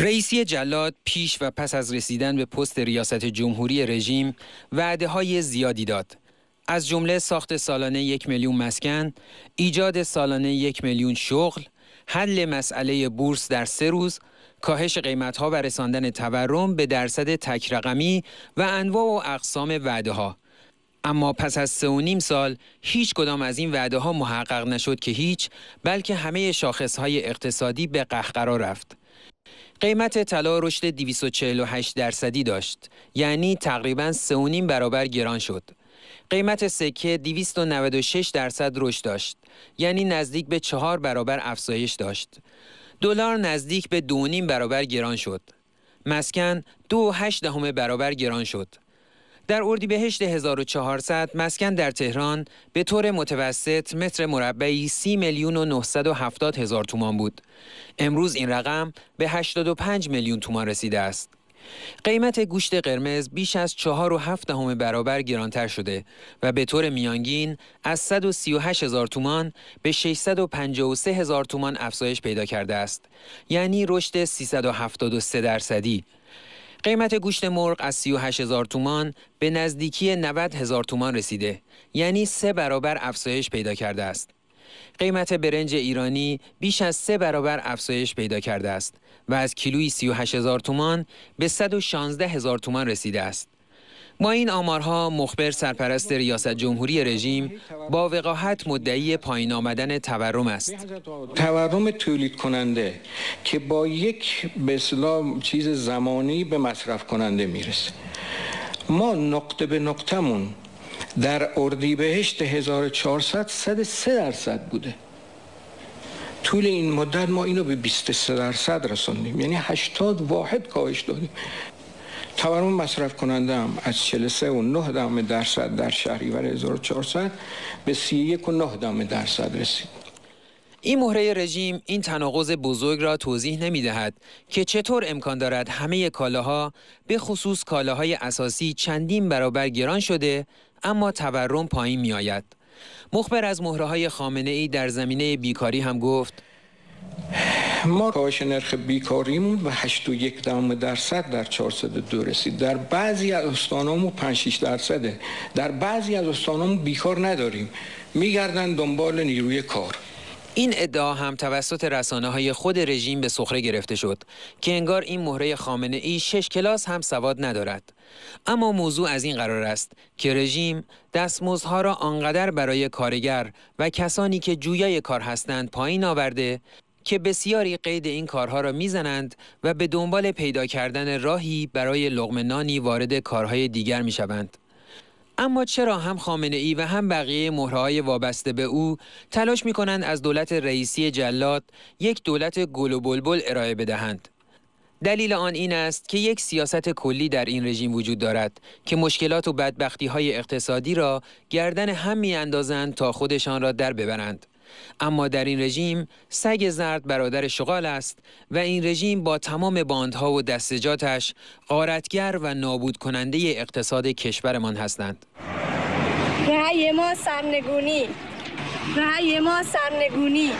رئیسی جلاد پیش و پس از رسیدن به پست ریاست جمهوری رژیم وعده های زیادی داد. از جمله ساخت سالانه یک میلیون مسکن، ایجاد سالانه یک میلیون شغل، حل مسئله بورس در سه روز، کاهش قیمت ها و رساندن تورم به درصد تکرقمی و انواع و اقسام وعده ها. اما پس از سه و نیم سال هیچ کدام از این وعده ها محقق نشد که هیچ بلکه همه شاخص های اقتصادی به قهقرا رفت. قیمت طلا رشد 248 درصدی داشت یعنی تقریبا 3.5 برابر گران شد قیمت سکه 296 درصد رشد داشت یعنی نزدیک به چهار برابر افزایش داشت دلار نزدیک به 2.5 برابر گران شد مسکن 2.8 برابر گران شد در اردیبهشت 1400 مسکن در تهران به طور متوسط متر مربعی 30 میلیون و 970 هزار تومان بود. امروز این رقم به 85 میلیون تومان رسیده است. قیمت گوشت قرمز بیش از چهار و دهم برابر گرانتر شده و به طور میانگین از 138.000 هزار تومان به 653.000 هزار تومان افزایش پیدا کرده است یعنی رشد 373 درصدی قیمت گوشت مرغ از 38 هزار تومان به نزدیکی 90 هزار تومان رسیده یعنی سه برابر افزایش پیدا کرده است. قیمت برنج ایرانی بیش از سه برابر افزایش پیدا کرده است و از کیلویی 38 هزار تومان به 116 هزار تومان رسیده است. با این آمارها مخبر سرپرست ریاست جمهوری رژیم با وقاحت مدعی پایین آمدن تورم است تورم تولید کننده که با یک به چیز زمانی به مصرف کننده میرسه ما نقطه به نقطمون در اردیبهشت 1400 103 درصد بوده طول این مدت ما اینو به 23 درصد رسوندیم یعنی 80 واحد کاهش دادیم تورم مصرف کننده هم از 43.9 و 9 درصد در شهریور 1400 به 31.9 و درصد رسید این مهره رژیم این تناقض بزرگ را توضیح نمی دهد که چطور امکان دارد همه کالاها به خصوص کالاهای اساسی چندین برابر گران شده اما تورم پایین می آید. مخبر از مهره های خامنه ای در زمینه بیکاری هم گفت ما کاهش نرخ بیکاریمون به 81 و درصد در 402 رسید در بعضی از استانامون 5 6 درصده در بعضی از استانامون بیکار نداریم میگردن دنبال نیروی کار این ادعا هم توسط رسانه های خود رژیم به سخره گرفته شد که انگار این مهره خامنه ای شش کلاس هم سواد ندارد اما موضوع از این قرار است که رژیم دستمزدها را آنقدر برای کارگر و کسانی که جویای کار هستند پایین آورده که بسیاری قید این کارها را میزنند و به دنبال پیدا کردن راهی برای لغم نانی وارد کارهای دیگر میشوند. اما چرا هم خامنه ای و هم بقیه مهرهای وابسته به او تلاش می کنند از دولت رئیسی جلاد یک دولت گل بلبل ارائه بدهند؟ دلیل آن این است که یک سیاست کلی در این رژیم وجود دارد که مشکلات و بدبختی های اقتصادی را گردن هم می تا خودشان را در ببرند. اما در این رژیم سگ زرد برادر شغال است و این رژیم با تمام باندها و دستجاتش غارتگر و نابود کننده اقتصاد کشورمان هستند رأی ما سرنگونی رأی ما سرنگونی